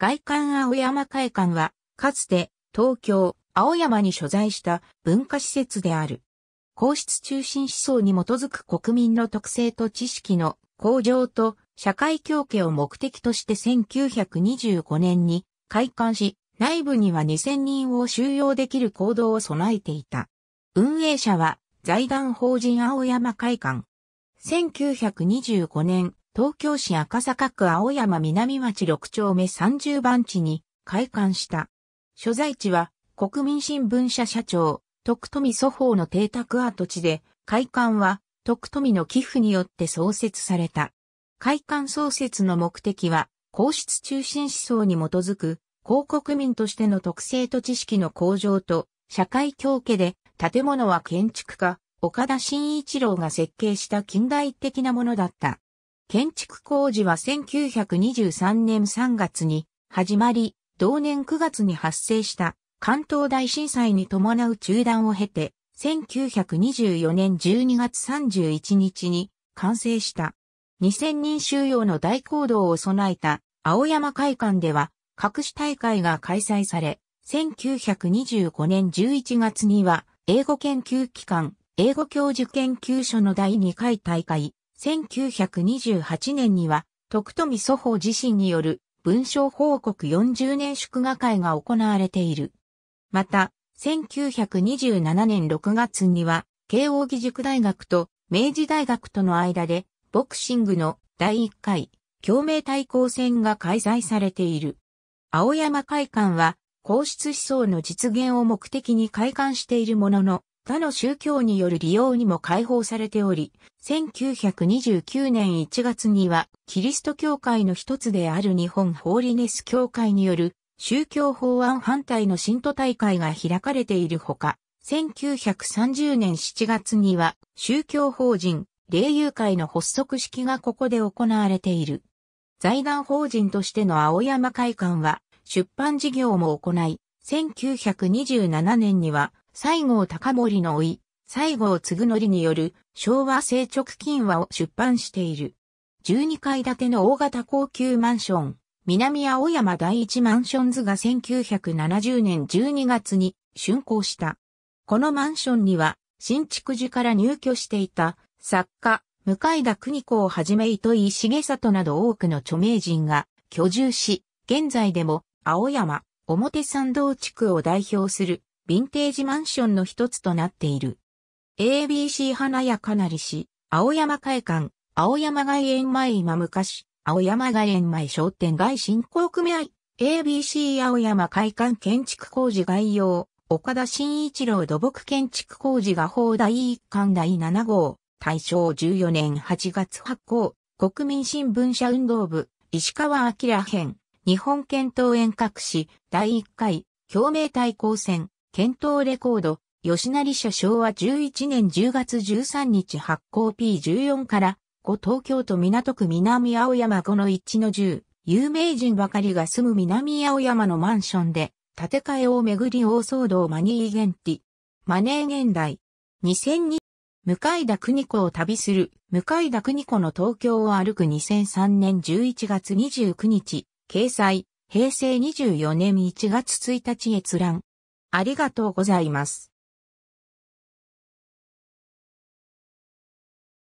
外観青山会館は、かつて東京、青山に所在した文化施設である。皇室中心思想に基づく国民の特性と知識の向上と社会協計を目的として1925年に開館し、内部には2000人を収容できる行動を備えていた。運営者は財団法人青山会館。1925年、東京市赤坂区青山南町6丁目30番地に開館した。所在地は国民新聞社社長、徳富祖法の邸宅跡地で、開館は徳富の寄付によって創設された。開館創設の目的は、皇室中心思想に基づく、広告民としての特性と知識の向上と、社会協家で、建物は建築家、岡田新一郎が設計した近代的なものだった。建築工事は1923年3月に始まり、同年9月に発生した関東大震災に伴う中断を経て、1924年12月31日に完成した。2000人収容の大行動を備えた青山会館では各種大会が開催され、1925年11月には英語研究機関、英語教授研究所の第2回大会、1928年には、徳富祖法自身による文章報告40年祝賀会が行われている。また、1927年6月には、慶応義塾大学と明治大学との間で、ボクシングの第1回、共鳴対抗戦が開催されている。青山会館は、皇室思想の実現を目的に開館しているものの、他の宗教による利用にも解放されており、1929年1月には、キリスト教会の一つである日本ホーリネス教会による宗教法案反対の信徒大会が開かれているほか、1930年7月には宗教法人、霊友会の発足式がここで行われている。財団法人としての青山会館は出版事業も行い、1927年には西郷隆盛の甥、西郷嗣則による昭和成直近和を出版している。12階建ての大型高級マンション、南青山第一マンション図が1970年12月に竣工した。このマンションには、新築時から入居していた作家、向田邦子をはじめ糸井重里など多くの著名人が居住し、現在でも青山、表参道地区を代表するヴィンテージマンションの一つとなっている。ABC 花屋かなりし、青山会館、青山外苑前今昔、青山外苑前商店街振興組合、ABC 青山会館建築工事概要、岡田新一郎土木建築工事が法第1巻第7号、大正14年8月発行、国民新聞社運動部、石川明編、日本検討遠隔市。第1回、共鳴対抗戦、店頭レコード、吉成社昭和11年10月13日発行 P14 から、5東京都港区南青山5の致の10、有名人ばかりが住む南青山のマンションで、建て替えをめぐり大騒動マニーゲンティ。マネー現代。2002、向田邦子を旅する、向田邦子の東京を歩く2003年11月29日、掲載、平成24年1月1日閲覧。ありがとうございます。